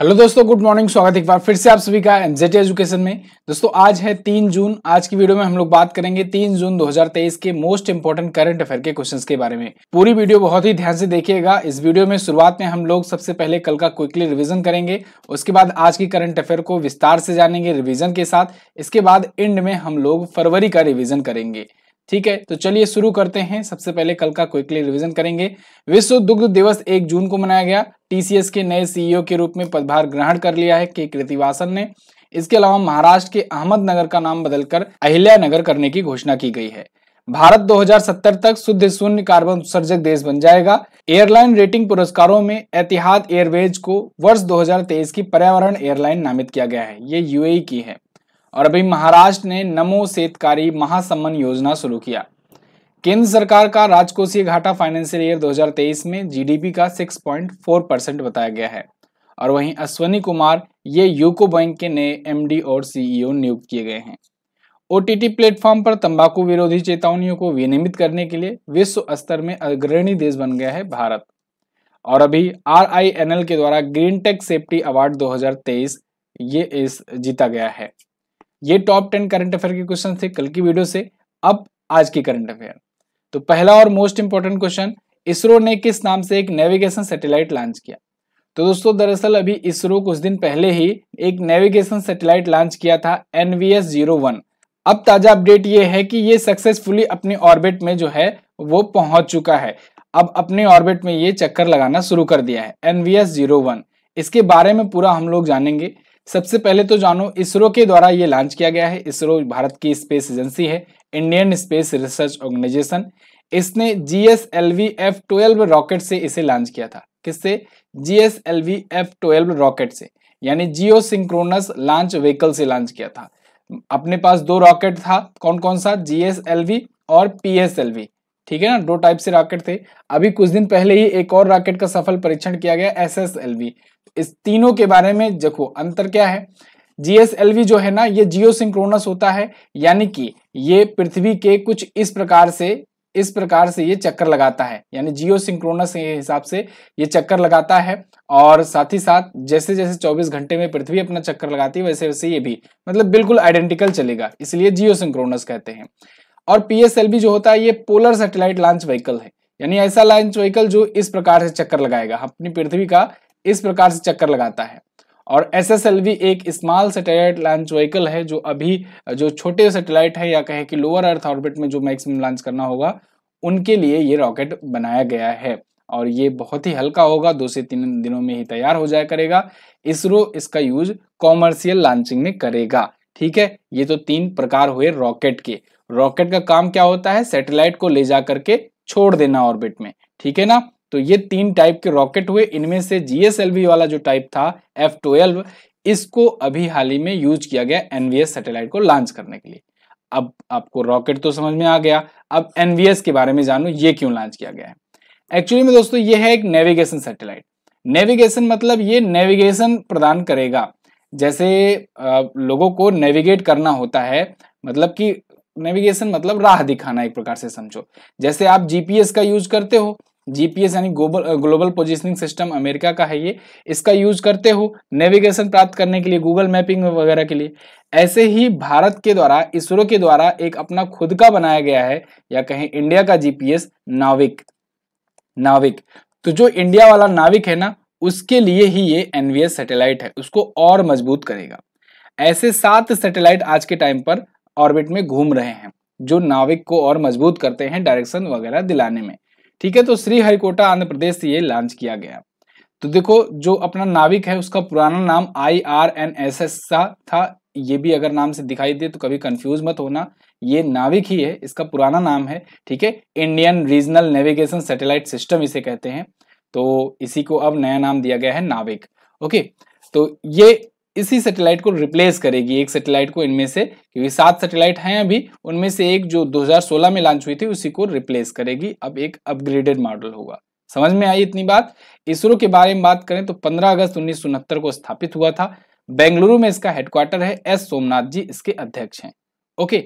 hello दोस्तों good morning स्वागत एक बार फिर से आप सभी का एमजेट एजुकेशन में दोस्तों आज है तीन जून आज की वीडियो में हम लोग बात करेंगे तीन जून 2023 के मोस्ट इंपोर्टेंट करंट अफेयर के क्वेश्चंस के बारे में पूरी वीडियो बहुत ही ध्यान से देखिएगा इस वीडियो में शुरुआत में हम लोग सबसे पहले कल का क्विकली रिविजन करेंगे उसके बाद आज की करंट अफेयर को विस्तार से जानेंगे रिविजन के साथ इसके बाद एंड में हम लोग फरवरी का रिविजन करेंगे ठीक है तो चलिए शुरू करते हैं सबसे पहले कल का क्विकली रिवीजन करेंगे विश्व दुग्ध दिवस एक जून को मनाया गया टीसीएस के नए सीईओ e के रूप में पदभार ग्रहण कर लिया है के कृतिवासन ने इसके अलावा महाराष्ट्र के अहमदनगर का नाम बदलकर अहिल्या नगर करने की घोषणा की गई है भारत 2070 तक शुद्ध शून्य कार्बन उत्सर्जक देश बन जाएगा एयरलाइन रेटिंग पुरस्कारों में एतिहाद एयरवेज को वर्ष 2023 की पर्यावरण एयरलाइन नामित किया गया है ये यूएई e की है और अभी महाराष्ट्र ने नमो सेतकारी महासम्मन योजना शुरू किया केंद्र सरकार का राजकोषीय घाटा फाइनेंशियल ईयर 2023 में जीडीपी का 6.4 परसेंट बताया गया है और वहीं अश्वनी कुमार ये यूको बैंक के नए एमडी और सीईओ e नियुक्त किए गए हैं ओटीटी प्लेटफॉर्म पर तंबाकू विरोधी चेतावनियों को विनियमित करने के लिए विश्व स्तर में अग्रणी देश बन गया है भारत और अभी आर के द्वारा ग्रीन टेक सेफ्टी अवार्ड 2023 ये इस जीता गया है ये टॉप टेन करंट अफेयर के क्वेश्चन थे कल की वीडियो से अब आज की करंट अफेयर तो पहला और मोस्ट इंपॉर्टेंट क्वेश्चन इसरो ने किस नाम से एक नेविगेशन सैटेलाइट लॉन्च किया तो दोस्तों दरअसल अभी इसरो कुछ दिन पहले ही एक नेविगेशन सैटेलाइट लॉन्च किया था एनवीएस जीरो वन अब ताजा अपडेट ये है कि ये सक्सेसफुली अपने ऑर्बिट में जो है वो पहुंच चुका है अब अपने ऑर्बिट में ये चक्कर लगाना शुरू कर दिया है एनवीएस जीरो वन इसके बारे में पूरा हम लोग जानेंगे सबसे पहले तो जानो इसरो के द्वारा ये लॉन्च किया गया है इसरो भारत की स्पेस एजेंसी है इंडियन स्पेस रिसर्च ऑर्गेनाइजेशन इसने G S L V F twelve rocket से इसे लॉन्च किया था किससे G S L V F twelve rocket से यानी जियो सिंक्रोनस लॉन्च व्हीकल से लॉन्च किया था अपने पास दो रॉकेट था कौन कौन सा जी एस एल वी और पी एस एल वी ठीक है ना दो टाइप से रॉकेट थे अभी कुछ दिन पहले ही एक और रॉकेट का सफल परीक्षण किया गया एस एस एल वी इस तीनों के बारे में देखो अंतर क्या है जीएसएलवी जो है ना ये जियो सिंक्रोनस होता है यानी कि ये पृथ्वी के कुछ इस प्रकार से इस प्रकार से ये चक्कर लगाता है यानी जियो सिंक्रोनस के हिसाब से ये चक्कर लगाता है और साथ ही साथ जैसे जैसे 24 घंटे में पृथ्वी अपना चक्कर लगाती है वैसे वैसे ये भी मतलब बिल्कुल आइडेंटिकल चलेगा इसलिए जियो सिंक्रोनस कहते हैं और पीएसएलवी जो होता है ये पोलर सेटेलाइट लॉन्च व्हीकल है यानी ऐसा लॉन्च व्हीकल जो इस प्रकार से चक्कर लगाएगा अपनी पृथ्वी का इस प्रकार से चक्कर लगाता है और एस एस एल वी एक स्मॉल सेटेलाइट लॉन्च व्हीकल है जो अभी जो छोटे सेटेलाइट है या कहे कि लोअर अर्थ ऑर्बिट में जो मैक्सिमम लॉन्च करना होगा उनके लिए ये रॉकेट बनाया गया है और ये बहुत ही हल्का होगा दो से तीन दिनों में ही तैयार हो जाया करेगा इसरो इसका यूज कॉमर्शियल लॉन्चिंग में करेगा ठीक है ये तो तीन प्रकार हुए रॉकेट के रॉकेट का काम क्या होता है सेटेलाइट को ले जा करके छोड़ देना ऑर्बिट में ठीक है ना तो ये तीन टाइप के रॉकेट हुए इनमें से जीएसएलवी वाला जो टाइप था एफ ट्वेल्व इसको अभी हाल ही में यूज किया गया एनवीएस सैटेलाइट को लॉन्च करने के लिए अब आपको रॉकेट तो समझ में आ गया अब एनवीएस के बारे में जानू ये क्यों लॉन्च किया गया है एक्चुअली में दोस्तों ये है एक नेविगेशन सैटेलाइट नेविगेशन मतलब ये नेविगेशन प्रदान करेगा जैसे लोगों को नेविगेट करना होता है मतलब कि नेविगेशन मतलब राह दिखाना एक प्रकार से समझो जैसे आप जीपीएस का यूज करते हो जीपीएस यानी global global positioning system America का है ये इसका यूज करते हो नेविगेशन प्राप्त करने के लिए गूगल मैपिंग वगैरह के लिए ऐसे ही भारत के द्वारा इसरो के द्वारा एक अपना खुद का बनाया गया है या कहें इंडिया का जीपीएस नाविक नाविक तो जो इंडिया वाला नाविक है ना उसके लिए ही ये एनवीएस सैटेलाइट है उसको और मजबूत करेगा ऐसे सात सैटेलाइट आज के टाइम पर ऑर्बिट में घूम रहे हैं जो नाविक को और मजबूत करते हैं डायरेक्शन वगैरह दिलाने में ठीक है तो श्री हरिकोटा आंध्र प्रदेश से ये लॉन्च किया गया तो देखो जो अपना नाविक है उसका पुराना नाम I R N S S था ये भी अगर नाम से दिखाई दे तो कभी कंफ्यूज मत होना ये नाविक ही है इसका पुराना नाम है ठीक है Indian regional navigation satellite system इसे कहते हैं तो इसी को अब नया नाम दिया गया है नाविक ओके तो ये इसी सैटेलाइट को रिप्लेस करेगी एक सैटेलाइट को इनमें से क्योंकि सात सैटेलाइट हैं अभी उनमें से एक जो 2016 में लॉन्च हुई थी उसी को रिप्लेस करेगी अब एक अपग्रेडेड मॉडल होगा समझ में आई इतनी बात इसरो के बारे में बात करें तो 15 अगस्त उन्नीस को स्थापित हुआ था बेंगलुरु में इसका हेडक्वार्टर है एस सोमनाथ जी इसके अध्यक्ष हैं ओके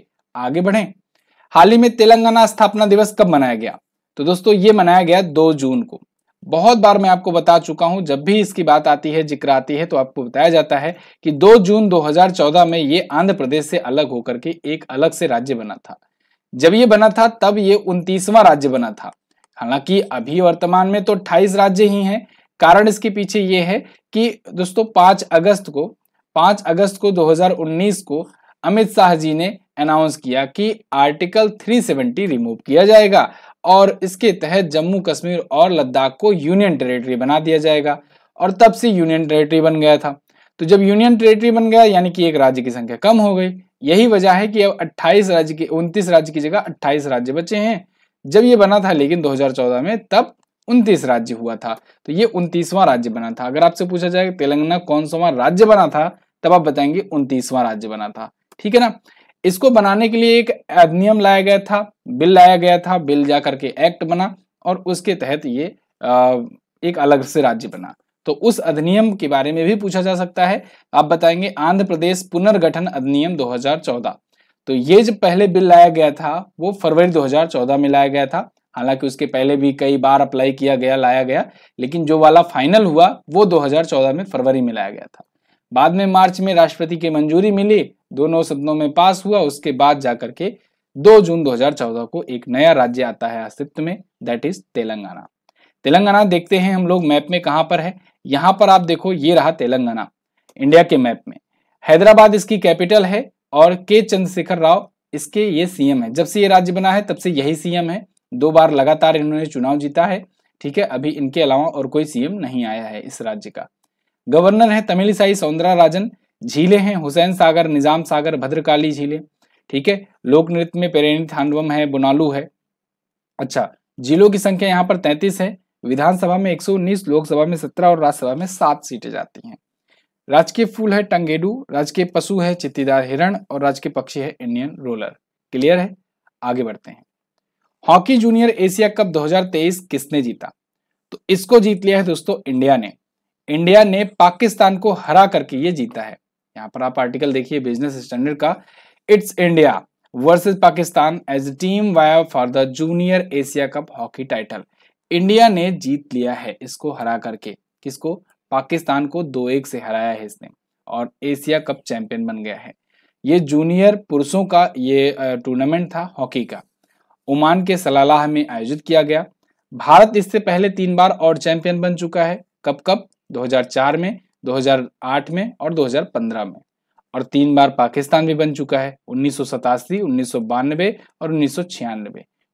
आगे बढ़े हाल ही में तेलंगाना स्थापना दिवस कब मनाया गया तो दोस्तों ये मनाया गया दो जून को बहुत बार मैं आपको बता चुका हूं जब भी इसकी बात आती है जिक्र आती है तो आपको बताया जाता है कि 2 जून 2014 में ये आंध्र प्रदेश से अलग होकर के एक अलग से राज्य बना था जब ये बना था तब ये उनतीसवां राज्य बना था हालांकि अभी वर्तमान में तो अट्ठाईस राज्य ही है कारण इसके पीछे ये है कि दोस्तों पांच अगस्त को पांच अगस्त को दो को अमित शाह जी ने अनाउंस किया कि आर्टिकल 370 रिमूव किया जाएगा और इसके तहत जम्मू कश्मीर और लद्दाख को यूनियन टेरिटरी बना दिया जाएगा और तब से यूनियन टेरिटरी बन गया था तो जब यूनियन टेरिटरी बन गया यानी कि एक राज्य की संख्या कम हो गई यही वजह है कि अब 28 राज्य की 29 राज्य की जगह 28 राज्य बचे हैं जब ये बना था लेकिन 2014 में तब 29 राज्य हुआ था तो ये उनतीसवां राज्य बना था अगर आपसे पूछा जाए तेलंगाना कौन सा राज्य बना था तब आप बताएंगे उनतीसवां राज्य बना था ठीक है ना इसको बनाने के लिए एक अधिनियम लाया गया था बिल लाया गया था बिल जा करके एक्ट बना और उसके तहत ये एक अलग से राज्य बना तो उस अधिनियम के बारे में भी पूछा जा सकता है आप बताएंगे आंध्र प्रदेश पुनर्गठन अधिनियम 2014 तो ये जो पहले बिल लाया गया था वो फरवरी 2014 में लाया गया था हालांकि उसके पहले भी कई बार अप्लाई किया गया लाया गया लेकिन जो वाला फाइनल हुआ वो 2014 में फरवरी में लाया गया था बाद में मार्च में राष्ट्रपति की मंजूरी मिली दोनों सदनों में पास हुआ उसके बाद जाकर के 2 जून 2014 को एक नया राज्य आता है अस्तित्व में दैट इज तेलंगाना तेलंगाना देखते हैं हम लोग मैप में कहां पर है यहाँ पर आप देखो ये रहा तेलंगाना इंडिया के मैप में हैदराबाद इसकी कैपिटल है और के चंद्रशेखर राव इसके ये सीएम है जब से ये राज्य बना है तब से यही सीएम है दो बार लगातार इन्होंने चुनाव जीता है ठीक है अभी इनके अलावा और कोई सीएम नहीं आया है इस राज्य का गवर्नर है तमिलिसाई सौंदरा राजन झीलें हैं हुसैन सागर निज़ाम सागर भद्रकाली झीलें ठीक है लोक नृत्य में पेरेणी थांडवम है बुनालू है अच्छा जिलों की संख्या यहाँ पर तैंतीस है विधानसभा में 119 लोकसभा में 17 और राज्यसभा में सात सीटें जाती हैं राजकीय फूल है टंगेडू राजकीय पशु है चित्तीदार हिरण और राजकीय पक्षी है इंडियन रोलर क्लियर है आगे बढ़ते हैं हॉकी जूनियर एशिया कप 2023 किसने जीता तो इसको जीत लिया है दोस्तों इंडिया ने इंडिया ने पाकिस्तान को हरा करके ये जीता है यहाँ पर आप आर्टिकल देखिए बिजनेस स्टैंडर्ड का it's India versus Pakistan as team vie for the junior Asia cup hockey title India ने जीत लिया है इसको हरा करके किसको पाकिस्तान को दो एक से हराया है इसने और एशिया कप चैंपियन बन गया है ये जूनियर पुरुषों का ये टूर्नामेंट था हॉकी का ओमान के सलालाह में आयोजित किया गया भारत इससे पहले तीन बार और चैंपियन बन चुका है कब कब 2004 में 2008 में और 2015 में और तीन बार पाकिस्तान भी बन चुका है उन्नीस सौ और उन्नीस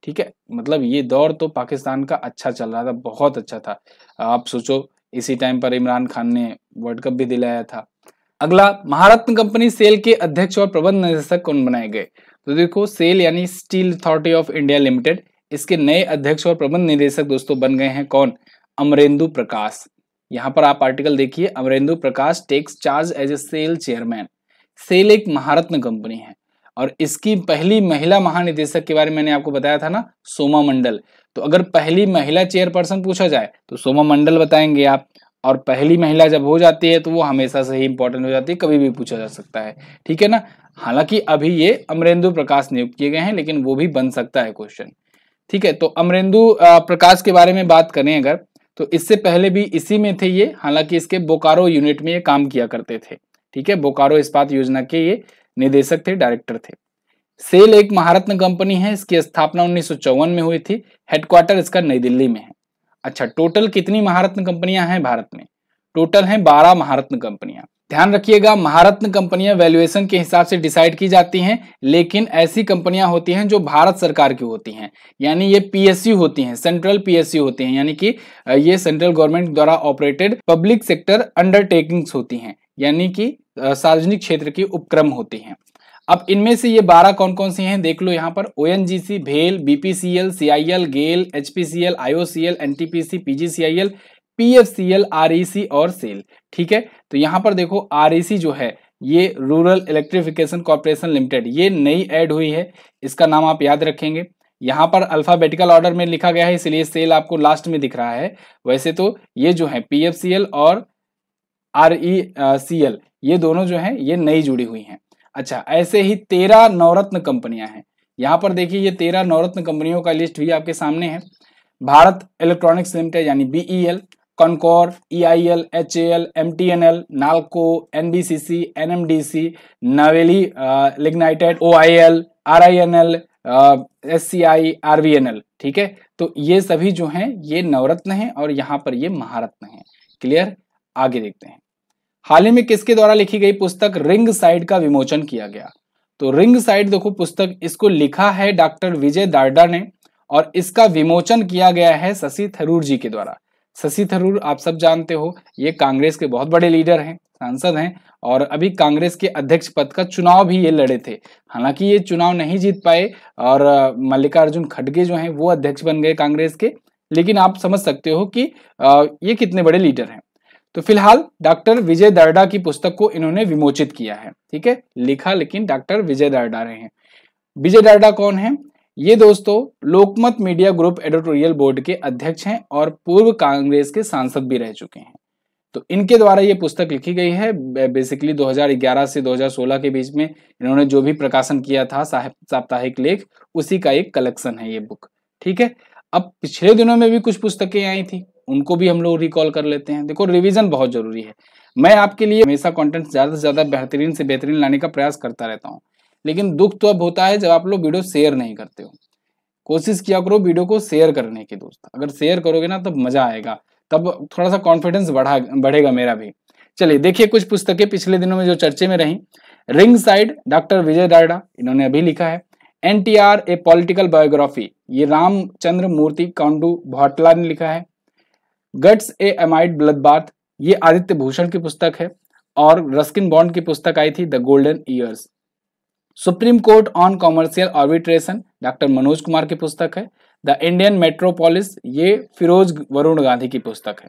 ठीक है मतलब ये दौर तो पाकिस्तान का अच्छा चल रहा था बहुत अच्छा था आप सोचो इसी टाइम पर इमरान खान ने वर्ल्ड कप भी दिलाया था अगला महारत्न कंपनी सेल के अध्यक्ष और प्रबंध निदेशक कौन बनाए गए तो देखो सेल यानी steel authority of India limited इसके नए अध्यक्ष और प्रबंध निदेशक दोस्तों बन गए हैं कौन अमरेंदु प्रकाश यहाँ पर आप आर्टिकल देखिए Amarendu Prakash takes charge as a SAIL chairman SAIL एक महारत्न कंपनी है और इसकी पहली महिला महानिदेशक के बारे में मैंने आपको बताया था ना सोमा मंडल तो अगर पहली महिला चेयरपर्सन पूछा जाए तो सोमा मंडल बताएंगे आप और पहली महिला जब हो जाती है तो वो हमेशा से ही इंपॉर्टेंट हो जाती है कभी भी पूछा जा सकता है ठीक है ना हालांकि अभी ये अमरेंदु प्रकाश नियुक्त किए गए हैं लेकिन वो भी बन सकता है क्वेश्चन ठीक है तो अमरेंदु प्रकाश के बारे में बात करें अगर तो इससे पहले भी इसी में थे ये हालांकि इसके बोकारो यूनिट में ये काम किया करते थे ठीक है बोकारो इस्पात योजना के ये निदेशक थे डायरेक्टर थे सेल एक महारत्न कंपनी है इसकी स्थापना उन्नीस में हुई थी हेडक्वार्टर इसका नई दिल्ली में है अच्छा टोटल कितनी महारत्न कंपनियां हैं भारत में टोटल हैं बारह महारत्न कंपनियां ध्यान रखिएगा महारत्न कंपनियां वैल्यूएशन के हिसाब से डिसाइड की जाती हैं लेकिन ऐसी कंपनियां होती हैं जो भारत सरकार की होती हैं यानी ये पीएसयू होती हैं सेंट्रल पीएसयू होती हैं यानी कि ये सेंट्रल गवर्नमेंट द्वारा ऑपरेटेड पब्लिक सेक्टर अंडरटेकिंग्स होती हैं यानी कि सार्वजनिक क्षेत्र की उपक्रम होती हैं अब इनमें से ये बारह कौन कौन सी हैं देख लो यहाँ पर ओ भेल BPCL CIL GAIL HPCL IOCL NTPC PGCIL PFCL REC e और सेल ठीक है तो यहां पर देखो आर ई सी जो है ये रूरल इलेक्ट्रिफिकेशन कॉर्पोरेशन लिमिटेड ये नई ऐड हुई है इसका नाम आप याद रखेंगे यहां पर अल्फ़ाबेटिकल ऑर्डर में लिखा गया है इसलिए सेल आपको लास्ट में दिख रहा है वैसे तो ये जो है पी एफ सी एल और आर ई सी एल ये दोनों जो है ये नई जुड़ी हुई हैं अच्छा ऐसे ही तेरह नवरत्न कंपनियां हैं यहां पर देखिए ये तेरह नवरत्न कंपनियों का लिस्ट भी आपके सामने है भारत इलेक्ट्रॉनिक्स लिमिटेड यानी B E L e CONCOR E I L H A L M T N L NALCO N B C C N M D C Neyveli lignite O I L R I N L S C I R V N L ठीक है तो ये सभी जो हैं ये नवरत्न हैं और यहाँ पर ये महारत्न हैं क्लियर आगे देखते हैं हाल ही में किसके द्वारा लिखी गई पुस्तक रिंग साइड का विमोचन किया गया तो रिंग साइड देखो पुस्तक इसको लिखा है डॉक्टर विजय दारडा ने और इसका विमोचन किया गया है शशि थरूर जी के द्वारा शशि थरूर आप सब जानते हो ये कांग्रेस के बहुत बड़े लीडर हैं सांसद हैं और अभी कांग्रेस के अध्यक्ष पद का चुनाव भी ये लड़े थे हालांकि ये चुनाव नहीं जीत पाए और मल्लिकार्जुन खड़गे जो हैं वो अध्यक्ष बन गए कांग्रेस के लेकिन आप समझ सकते हो कि ये कितने बड़े लीडर हैं तो फिलहाल डॉक्टर विजय दर्डा की पुस्तक को इन्होंने विमोचित किया है ठीक है लिखा लेकिन डॉक्टर विजय दर्डा रहे हैं विजय दर्डा कौन है ये दोस्तों Lokmat media group editorial board के अध्यक्ष हैं और पूर्व कांग्रेस के सांसद भी रह चुके हैं तो इनके द्वारा ये पुस्तक लिखी गई है बेसिकली 2011 से 2016 के बीच में इन्होंने जो भी प्रकाशन किया था साप्ताहिक लेख उसी का एक कलेक्शन है ये बुक ठीक है अब पिछले दिनों में भी कुछ पुस्तकें आई थी उनको भी हम लोग रिकॉल कर लेते हैं देखो रिविजन बहुत जरूरी है मैं आपके लिए हमेशा कॉन्टेंट ज़्यादा से ज़्यादा बेहतरीन से बेहतरीन लाने का प्रयास करता रहता हूँ लेकिन दुख तो अब होता है जब आप लोग वीडियो शेयर नहीं करते हो कोशिश किया करो वीडियो को शेयर करने की दोस्त अगर शेयर करोगे ना तब मजा आएगा तब थोड़ा सा कॉन्फिडेंस बढ़ा बढ़ेगा मेरा भी चलिए देखिए कुछ पुस्तकें पिछले दिनों में जो चर्चे में रही रिंग साइड डॉक्टर विजय डायडा इन्होंने अभी लिखा है N T R a political biography ये रामचंद्र मूर्ति कांडू भौटला ने लिखा है guts a amid blood bath ये आदित्य भूषण की पुस्तक है और रस्किन बॉन्ड की पुस्तक आई थी the golden years supreme court on commercial arbitration doctor Manoj Kumar की पुस्तक है द इंडियन मेट्रोपोलिस ये फिरोज वरुण गांधी की पुस्तक है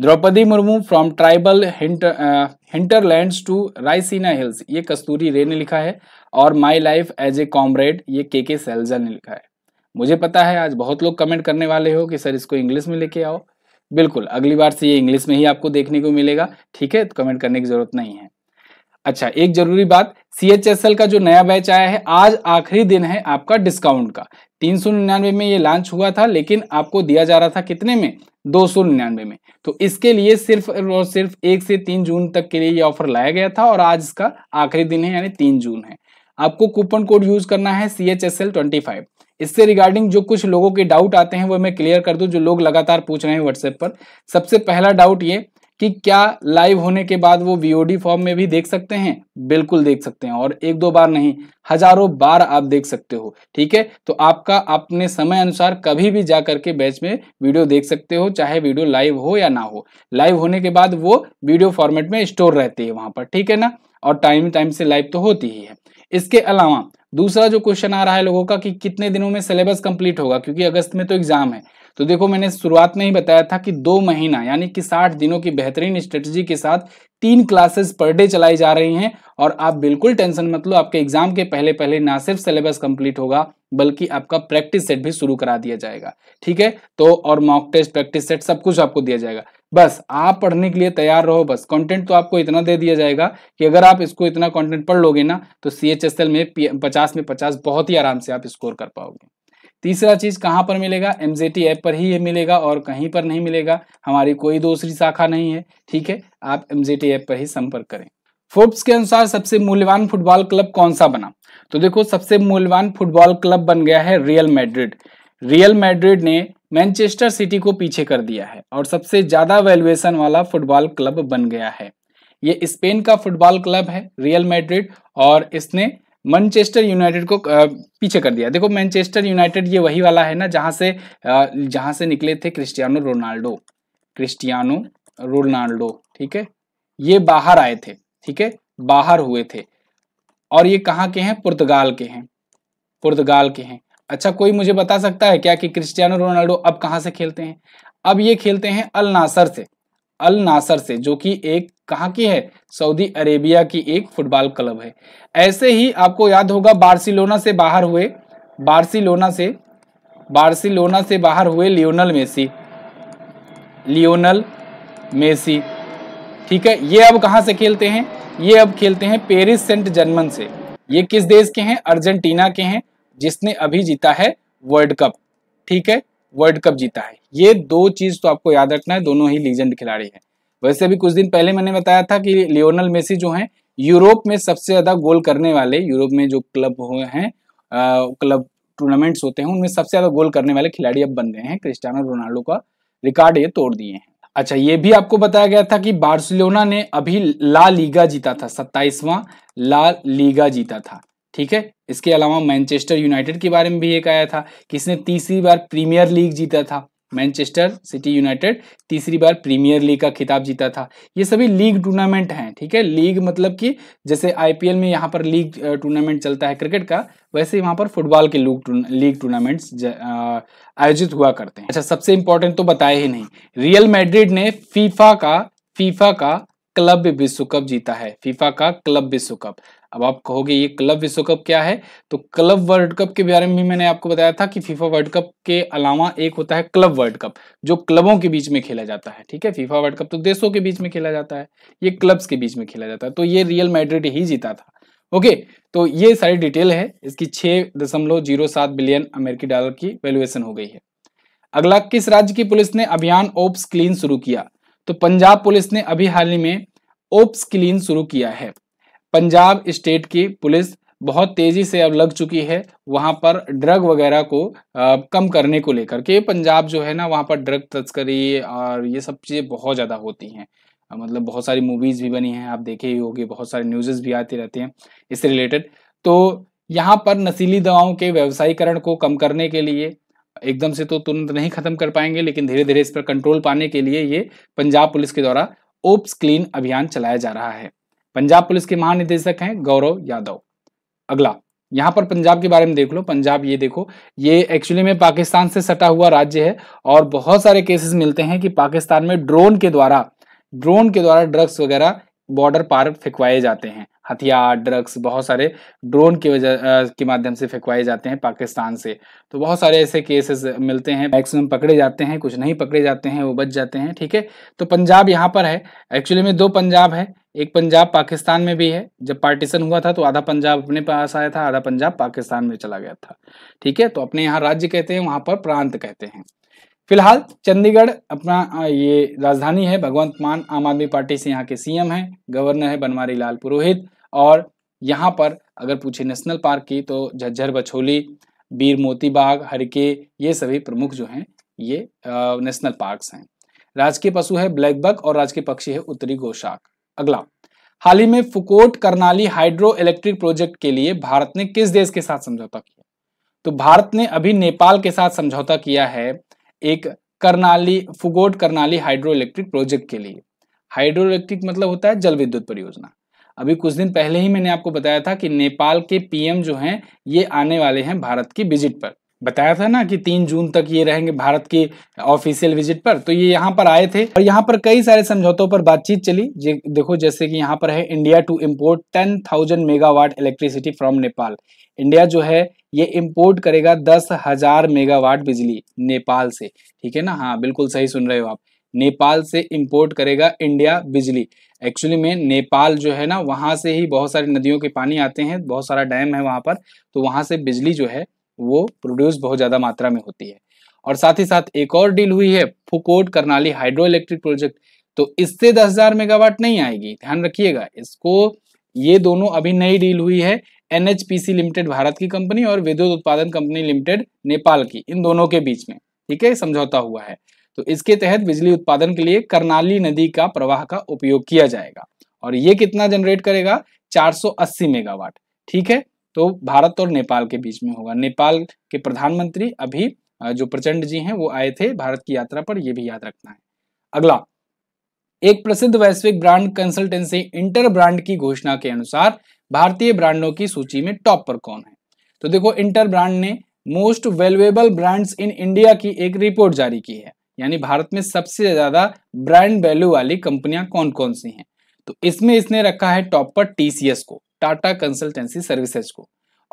Draupadi Murmu from tribal hinterland to Raisina hills ये कस्तूरी रे ने लिखा है और my life as a comrade ये के के सैलजा ने लिखा है मुझे पता है आज बहुत लोग कमेंट करने वाले हो कि सर इसको इंग्लिश में लेके आओ बिल्कुल अगली बार से ये इंग्लिश में ही आपको देखने को मिलेगा ठीक है तो कमेंट करने की जरूरत नहीं है अच्छा एक जरूरी बात सीएचएसएल का जो नया बैच आया है आज आखिरी दिन है आपका डिस्काउंट का तीन सौ निन्यानवे में ये लॉन्च हुआ था लेकिन आपको दिया जा रहा था कितने में दो सौ निन्यानवे में तो इसके लिए सिर्फ और सिर्फ एक से तीन जून तक के लिए ये ऑफर लाया गया था और आज इसका आखिरी दिन है यानी तीन जून है आपको कूपन कोड यूज करना है C H S L twenty five इससे रिगार्डिंग जो कुछ लोगों के डाउट आते हैं वो मैं क्लियर कर दूं जो लोग लगातार पूछ रहे हैं व्हाट्सएप पर सबसे पहला डाउट ये कि क्या लाइव होने के बाद वो वीओडी फॉर्म में भी देख सकते हैं बिल्कुल देख सकते हैं और एक दो बार नहीं हजारों बार आप देख सकते हो ठीक है तो आपका अपने समय अनुसार कभी भी जा करके बैच में वीडियो देख सकते हो चाहे वीडियो लाइव हो या ना हो लाइव होने के बाद वो वीडियो फॉर्मेट में स्टोर रहती है वहां पर ठीक है ना और टाइम टाइम से लाइव तो होती ही है इसके अलावा दूसरा जो क्वेश्चन आ रहा है लोगों का कि कितने दिनों में सिलेबस कंप्लीट होगा क्योंकि अगस्त में तो एग्जाम है तो देखो मैंने शुरुआत में ही बताया था कि दो महीना यानी कि साठ दिनों की बेहतरीन स्ट्रेटजी के साथ तीन क्लासेस पर डे चलाई जा रही हैं और आप बिल्कुल टेंशन मत लो आपके एग्जाम के पहले पहले ना सिर्फ सिलेबस कंप्लीट होगा बल्कि आपका प्रैक्टिस सेट भी शुरू करा दिया जाएगा ठीक है तो और मॉक टेस्ट प्रैक्टिस सेट सब कुछ आपको दिया जाएगा बस आप पढ़ने के लिए तैयार रहो बस कंटेंट तो आपको इतना दे दिया जाएगा कि अगर आप इसको इतना कंटेंट पढ़ लोगे ना तो सी में पचास में पचास बहुत ही आराम से आप स्कोर कर पाओगे तीसरा चीज कहाँ पर मिलेगा एम ऐप पर ही ये मिलेगा और कहीं पर नहीं मिलेगा हमारी कोई दूसरी शाखा नहीं है ठीक है आप एम ऐप पर ही संपर्क करें फोर्ब्स के अनुसार सबसे मूल्यवान फुटबॉल क्लब कौन सा बना तो देखो सबसे मूल्यवान फुटबॉल क्लब बन गया है रियल मैड्रिड रियल मैड्रिड ने मैनचेस्टर सिटी को पीछे कर दिया है और सबसे ज्यादा वैल्यूएशन वाला फुटबॉल क्लब बन गया है ये स्पेन का फुटबॉल क्लब है रियल मैड्रिड और इसने मैनचेस्टर यूनाइटेड को पीछे कर दिया देखो मैनचेस्टर यूनाइटेड ये वही वाला है ना जहां से जहां से निकले थे क्रिस्टियानो रोनाल्डो क्रिस्टियानो रोनाल्डो ठीक है ये बाहर आए थे ठीक है बाहर हुए थे और ये कहाँ के हैं पुर्तगाल के हैं पुर्तगाल के हैं अच्छा कोई मुझे बता सकता है क्या कि क्रिस्टियानो रोनाल्डो अब कहाँ से खेलते हैं अब ये खेलते हैं अल नासर से अल नासर से जो कि एक कहाँ की है सऊदी अरेबिया की एक फुटबॉल क्लब है ऐसे ही आपको याद होगा बार्सिलोना से बाहर हुए बार्सिलोना से बार्सिलोना से बाहर हुए लियोनल मेसी लियोनल मेसी ठीक है ये अब कहाँ से खेलते हैं ये अब खेलते हैं पेरिस सेंट जर्मन से ये किस देश के हैं अर्जेंटीना के हैं जिसने अभी जीता है वर्ल्ड कप ठीक है वर्ल्ड कप जीता है ये दो चीज तो आपको याद रखना है दोनों ही लीजेंड खिलाड़ी हैं वैसे अभी कुछ दिन पहले मैंने बताया था कि लियोनल मेसी जो हैं यूरोप में सबसे ज्यादा गोल करने वाले यूरोप में जो क्लब हुए हैं क्लब टूर्नामेंट्स होते हैं उनमें सबसे ज्यादा गोल करने वाले खिलाड़ी अब बन गए हैं क्रिस्टियानो रोनाल्डो का रिकॉर्ड ये तोड़ दिए हैं अच्छा ये भी आपको बताया गया था कि बार्सिलोना ने अभी ला लीगा जीता था सत्ताईसवां ला लीगा जीता था ठीक है इसके अलावा मैनचेस्टर यूनाइटेड के बारे में भी एक आया था कि इसने तीसरी बार प्रीमियर लीग जीता था मैनचेस्टर सिटी यूनाइटेड तीसरी बार प्रीमियर लीग का खिताब जीता था ये सभी लीग टूर्नामेंट हैं ठीक है लीग मतलब कि जैसे आईपीएल में यहाँ पर लीग टूर्नामेंट चलता है क्रिकेट का वैसे वहाँ पर फुटबॉल के लीग टूर्नामेंट्स आयोजित हुआ करते हैं अच्छा सबसे इंपॉर्टेंट तो बताया ही नहीं रियल मैड्रिड ने फीफा का फीफा का क्लब विश्व कप जीता है फीफा का क्लब विश्व कप अब आप कहोगे ये क्लब विश्व कप क्या है तो क्लब वर्ल्ड कप के बारे में भी मैंने आपको बताया था कि फीफा वर्ल्ड कप के अलावा एक होता है क्लब वर्ल्ड कप जो क्लबों के बीच में खेला जाता है ठीक है फीफा वर्ल्ड कप तो देशों के बीच में खेला जाता है ये क्लब्स के बीच में खेला जाता है तो ये रियल मैड्रिड ही जीता था ओके तो ये सारी डिटेल है इसकी छह दशमलव जीरो सात बिलियन अमेरिकी डॉलर की वैल्यूएशन हो गई है अगला किस राज्य की पुलिस ने अभियान ओप्स क्लीन शुरू किया तो पंजाब पुलिस ने अभी हाल ही में ओप्स क्लीन शुरू किया है पंजाब स्टेट की पुलिस बहुत तेजी से अब लग चुकी है वहां पर ड्रग वगैरह को आ, कम करने को लेकर के पंजाब जो है ना वहाँ पर ड्रग तस्करी और ये सब चीज़ें बहुत ज़्यादा होती हैं मतलब बहुत सारी मूवीज़ भी बनी हैं आप देखे ही होगी बहुत सारे न्यूजेस भी आते रहते हैं इससे रिलेटेड तो यहाँ पर नशीली दवाओं के व्यवसायीकरण को कम करने के लिए एकदम से तो तुरंत नहीं खत्म कर पाएंगे लेकिन धीरे धीरे इस पर कंट्रोल पाने के लिए ये पंजाब पुलिस के द्वारा ओप्स क्लीन अभियान चलाया जा रहा है पंजाब पुलिस के महानिदेशक हैं गौरव यादव अगला यहाँ पर पंजाब के बारे में देख लो पंजाब ये देखो ये एक्चुअली में पाकिस्तान से सटा हुआ राज्य है और बहुत सारे केसेस मिलते हैं कि पाकिस्तान में ड्रोन के द्वारा ड्रोन के द्वारा ड्रग्स वगैरह बॉर्डर पार फेंकवाए जाते हैं हथियार ड्रग्स बहुत सारे ड्रोन के वजह के माध्यम से फेंकवाए जाते हैं पाकिस्तान से तो बहुत सारे ऐसे केसेस मिलते हैं मैक्सिमम पकड़े जाते हैं कुछ नहीं पकड़े जाते हैं वो बच जाते हैं ठीक है तो पंजाब यहाँ पर है एक्चुअली में दो पंजाब है एक पंजाब पाकिस्तान में भी है जब पार्टीशन हुआ था तो आधा पंजाब अपने पास आया था आधा पंजाब पाकिस्तान में चला गया था ठीक है तो अपने यहाँ राज्य कहते हैं वहां पर प्रांत कहते हैं फिलहाल चंडीगढ़ अपना ये राजधानी है भगवंत मान आम आदमी पार्टी से यहाँ के सीएम है गवर्नर है बनवारी लाल पुरोहित और यहाँ पर अगर पूछे नेशनल पार्क की तो झज्जर बछोली बीर मोती बाग हरके ये सभी प्रमुख जो हैं ये नेशनल पार्क्स हैं राजकीय पशु है ब्लैक बक और राजकीय पक्षी है उत्तरी गोशाक अगला हाल ही में Phukot Karnali hydro electric project के लिए भारत ने किस देश के साथ समझौता किया तो भारत ने अभी नेपाल के साथ समझौता किया है एक Karnali Phukot Karnali hydro electric project के लिए हाइड्रो इलेक्ट्रिक मतलब होता है जल विद्युत परियोजना अभी कुछ दिन पहले ही मैंने आपको बताया था कि नेपाल के पीएम जो हैं ये आने वाले हैं भारत की विजिट पर बताया था ना कि तीन जून तक ये रहेंगे भारत के ऑफिशियल विजिट पर तो ये यहाँ पर आए थे और यहाँ पर कई सारे समझौतों पर बातचीत चली जे, देखो जैसे कि यहाँ पर है India to import ten thousand megawatt electricity from Nepal India जो है ये इम्पोर्ट करेगा दस हजार मेगावाट बिजली नेपाल से ठीक है ना हाँ बिल्कुल सही सुन रहे हो आप नेपाल से इम्पोर्ट करेगा इंडिया बिजली एक्चुअली में नेपाल जो है ना वहाँ से ही बहुत सारी नदियों के पानी आते हैं बहुत सारा डैम है वहाँ पर तो वहाँ से बिजली जो है वो प्रोड्यूस बहुत ज़्यादा मात्रा में होती है और साथ ही साथ एक और डील हुई है Phukot Karnali hydro electric project तो इससे दस हजार मेगावाट नहीं आएगी ध्यान रखिएगा इसको ये दोनों अभी नई डील हुई है एनएचपीसी लिमिटेड भारत की कंपनी और विद्युत उत्पादन कंपनी लिमिटेड नेपाल की इन दोनों के बीच में ठीक है समझौता हुआ है तो इसके तहत बिजली उत्पादन के लिए करनाली नदी का प्रवाह का उपयोग किया जाएगा और ये कितना जनरेट करेगा 480 मेगावाट ठीक है तो भारत और नेपाल के बीच में होगा नेपाल के प्रधानमंत्री अभी जो प्रचंड जी हैं वो आए थे भारत की यात्रा पर यह भी याद रखना है अगला एक प्रसिद्ध वैश्विक ब्रांड कंसल्टेंसी इंटर ब्रांड की घोषणा के अनुसार भारतीय ब्रांडों की सूची में टॉप पर कौन है तो देखो इंटर ब्रांड ने most valuable brands in India की एक रिपोर्ट जारी की है यानी भारत में सबसे ज्यादा ब्रांड वैल्यू वाली कंपनियां कौन कौन सी हैं तो इसमें इसने रखा है टॉप पर टीसीएस को टाटा कंसल्टेंसी सर्विसेज को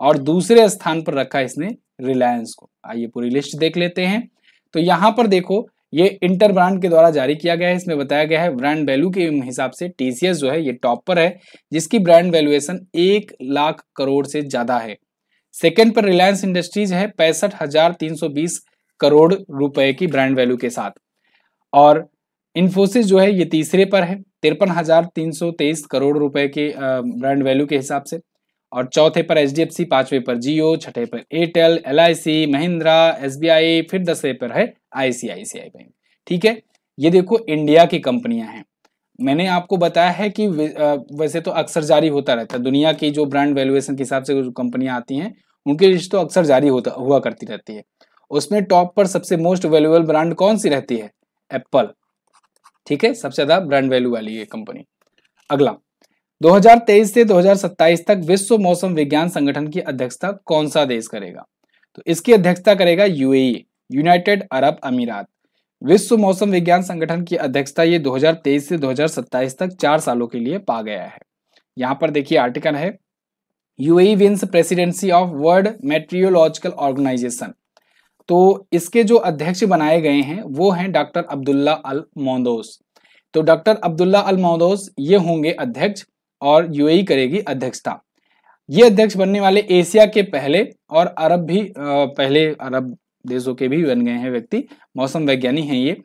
और दूसरे स्थान पर रखा इसने रिलायंस को आइए पूरी लिस्ट देख लेते हैं तो यहां पर देखो ये इंटर ब्रांड के द्वारा जारी किया गया है इसमें बताया गया है ब्रांड वैल्यू के हिसाब से टीसीएस जो है ये टॉप पर है जिसकी ब्रांड वैल्यूएशन एक लाख करोड़ से ज्यादा है सेकेंड पर रिलायंस इंडस्ट्रीज है पैंसठ हजार तीन सौ बीस करोड़ रुपए की ब्रांड वैल्यू के साथ और इन्फोसिस जो है ये तीसरे पर है तिरपन हजार तीन सौ तेईस करोड़ रुपए के ब्रांड वैल्यू के हिसाब से और चौथे पर एच डी एफ सी पांचवे पर जियो छठे पर Airtel L I C Mahindra S B I फिर दसवें पर है आई सी आई सी आई बैंक ठीक है ये देखो इंडिया की कंपनियां हैं मैंने आपको बताया है कि वैसे तो अक्सर जारी होता रहता है दुनिया की जो ब्रांड वैल्यूएशन के हिसाब से जो कंपनियां आती हैं उनकी लिस्ट तो अक्सर जारी होता हुआ करती रहती है उसमें टॉप पर सबसे मोस्ट वैल्यूएबल ब्रांड कौन सी रहती है एप्पल ठीक है सबसे ज्यादा ब्रांड वैल्यू वाली है कंपनी अगला 2023 से 2027 तक विश्व मौसम विज्ञान संगठन की अध्यक्षता कौन सा देश करेगा तो इसकी अध्यक्षता करेगा यूएई यूनाइटेड अरब अमीरात विश्व मौसम विज्ञान संगठन की अध्यक्षता ये 2023 से 2027 तक चार सालों के लिए पा गया है यहाँ पर देखिए आर्टिकल है UAE wins presidency of world meteorological organisation तो इसके जो अध्यक्ष बनाए गए हैं वो हैं डॉक्टर अब्दुल्ला अल मोदोस तो डॉक्टर अब्दुल्ला अल मोदोस ये होंगे अध्यक्ष और यूएई करेगी अध्यक्षता ये अध्यक्ष बनने वाले एशिया के पहले और अरब भी पहले अरब देशों के भी बन गए हैं व्यक्ति मौसम वैज्ञानिक हैं ये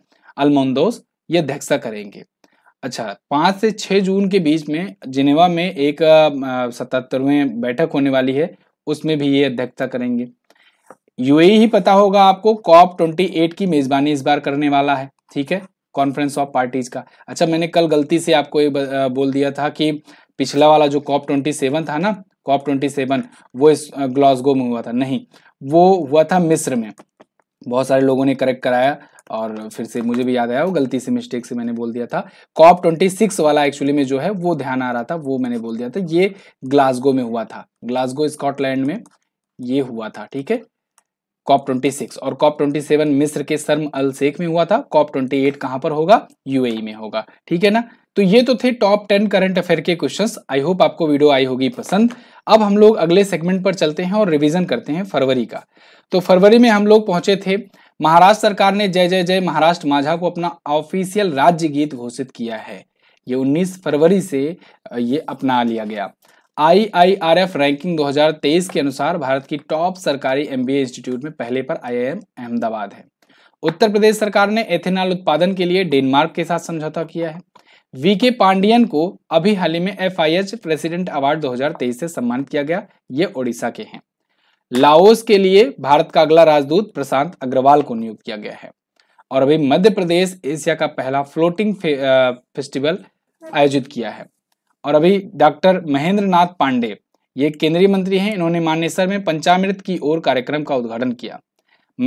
अलमोंदोस ये अध्यक्षता करेंगे अच्छा पाँच से छः जून के बीच में जिनेवा में एक सतहत्तरवें बैठक होने वाली है उसमें भी ये अध्यक्षता करेंगे यूएई ही पता होगा आपको कॉप ट्वेंटी एट की मेजबानी इस बार करने वाला है ठीक है कॉन्फ्रेंस ऑफ पार्टीज का अच्छा मैंने कल गलती से आपको ये बोल दिया था कि पिछला वाला जो कॉप ट्वेंटी सेवन था ना कॉप ट्वेंटी सेवन वो इस ग्लासगो में हुआ था नहीं वो हुआ था मिस्र में बहुत सारे लोगों ने करेक्ट कराया और फिर से मुझे भी याद आया वो गलती से मिस्टेक से मैंने बोल दिया था कॉप ट्वेंटी सिक्स वाला एक्चुअली में जो है वो ध्यान आ रहा था वो मैंने बोल दिया था ये ग्लासगो में हुआ था ग्लासगो स्कॉटलैंड में ये हुआ था ठीक है कॉप सिक्स और कॉप सेवन मिस्र के सर्म अल शेख में हुआ था कॉप एट कहां पर होगा यूएई में होगा ठीक है ना तो ये तो थे टॉप टेन करंट अफेयर के क्वेश्चंस आई होप आपको वीडियो आई होगी पसंद अब हम लोग अगले सेगमेंट पर चलते हैं और रिवीजन करते हैं फरवरी का तो फरवरी में हम लोग पहुंचे थे महाराष्ट्र सरकार ने जय जय जय महाराष्ट्र माझा को अपना ऑफिशियल राज्य गीत घोषित किया है ये उन्नीस फरवरी से ये अपना लिया गया आईआईआरएफ रैंकिंग 2023 के अनुसार भारत की टॉप सरकारी एमबीए इंस्टीट्यूट में पहले पर आईआईएम अहमदाबाद है उत्तर प्रदेश सरकार ने एथेनॉल उत्पादन के लिए डेनमार्क के साथ समझौता किया है वीके पांडियन को अभी हाल ही में एफ प्रेसिडेंट अवार्ड 2023 से सम्मानित किया गया ये ओडिशा के हैं लाओस के लिए भारत का अगला राजदूत प्रशांत अग्रवाल को नियुक्त किया गया है और अभी मध्य प्रदेश एशिया का पहला फ्लोटिंग फे, आ, फेस्टिवल आयोजित किया है और अभी डॉक्टर महेंद्र नाथ पांडे ये केंद्रीय मंत्री हैं इन्होंने मानेसर में पंचामृत की ओर कार्यक्रम का उद्घाटन किया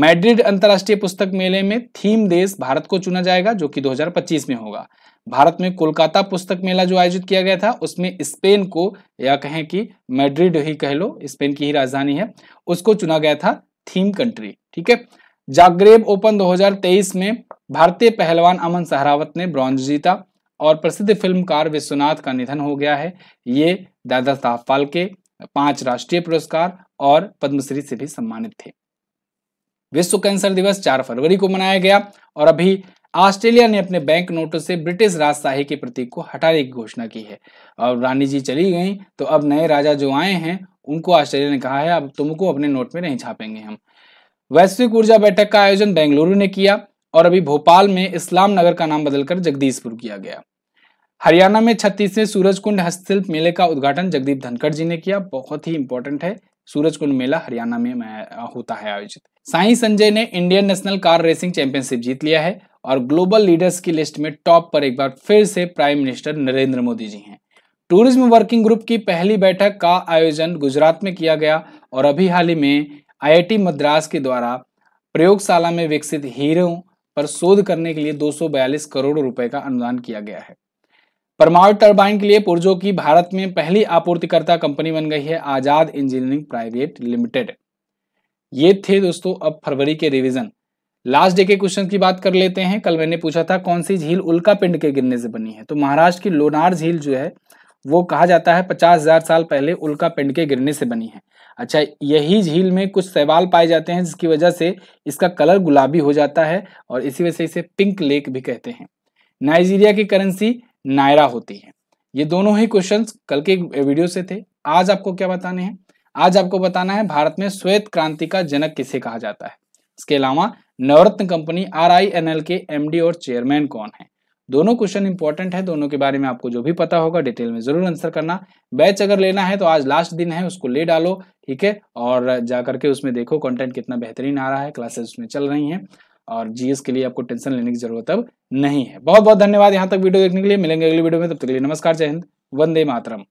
मैड्रिड अंतर्राष्ट्रीय पुस्तक मेले में थीम देश भारत को चुना जाएगा जो कि 2025 में होगा भारत में कोलकाता पुस्तक मेला जो आयोजित किया गया था उसमें स्पेन को या कहें कि मैड्रिड ही कह लो स्पेन की ही राजधानी है उसको चुना गया था थीम कंट्री ठीक है जागरेब ओपन 2023 में भारतीय पहलवान अमन सहरावत ने ब्रॉन्ज जीता और प्रसिद्ध फिल्मकार विश्वनाथ का निधन हो गया है ये दादा साहब फालके पांच राष्ट्रीय पुरस्कार और पद्मश्री से भी सम्मानित थे विश्व कैंसर दिवस चार फरवरी को मनाया गया और अभी ऑस्ट्रेलिया ने अपने बैंक नोटों से ब्रिटिश राजशाही के प्रतीक को हटाने की घोषणा की है और रानी जी चली गई तो अब नए राजा जो आए हैं उनको ऑस्ट्रेलिया ने कहा है अब तुमको अपने नोट में नहीं छापेंगे हम वैश्विक ऊर्जा बैठक का आयोजन बेंगलुरु ने किया और अभी भोपाल में इस्लाम नगर का नाम बदलकर जगदीशपुर किया गया हरियाणा में छत्तीसवें सूरज कुंड हस्तशिल्प मेले का उद्घाटन जगदीप धनखड़ जी ने किया बहुत ही इंपॉर्टेंट है सूरज कुंड मेला हरियाणा में होता है आयोजित साई संजय ने Indian national car racing championship जीत लिया है और ग्लोबल लीडर्स की लिस्ट में टॉप पर एक बार फिर से प्राइम मिनिस्टर नरेंद्र मोदी जी हैं टूरिज्म वर्किंग ग्रुप की पहली बैठक का आयोजन गुजरात में किया गया और अभी हाल ही में आईआईटी मद्रास के द्वारा प्रयोगशाला में विकसित हीरों पर शोध करने के लिए 242 करोड़ रुपए का अनुदान किया गया है परमाणु टर्बाइन के लिए पुर्जों की भारत में पहली आपूर्तिकर्ता कंपनी बन गई है आजाद इंजीनियरिंग प्राइवेट लिमिटेड ये थे दोस्तों अब फरवरी के रिवीजन लास्ट डे के क्वेश्चन की बात कर लेते हैं कल मैंने पूछा था कौन सी झील उल्का पिंड के गिरने से बनी है तो महाराष्ट्र की लोनार झील जो है वो कहा जाता है पचास हजार साल पहले उल्का पिंड के गिरने से बनी है अच्छा यही झील में कुछ सवाल पाए जाते हैं जिसकी वजह से इसका कलर गुलाबी हो जाता है और इसी वजह से इसे पिंक लेक भी कहते हैं नाइजीरिया की करेंसी नायरा होती है ये दोनों ही क्वेश्चन कल के वीडियो से थे आज आपको क्या बताने हैं आज आपको बताना है भारत में श्वेत क्रांति का जनक किसे कहा जाता है इसके अलावा Navratna company R I N L के एमडी और चेयरमैन कौन है दोनों क्वेश्चन इंपॉर्टेंट है दोनों के बारे में आपको जो भी पता होगा डिटेल में जरूर आंसर करना बैच अगर लेना है तो आज लास्ट दिन है उसको ले डालो ठीक है और जा करके उसमें देखो कंटेंट कितना बेहतरीन आ रहा है क्लासेस उसमें चल रही हैं और जीएस के लिए आपको टेंशन लेने की जरूरत अब नहीं है बहुत बहुत धन्यवाद यहाँ तक वीडियो देखने के लिए मिलेंगे अगले वीडियो में तब तक के लिए नमस्कार जय हिंद वंदे मातरम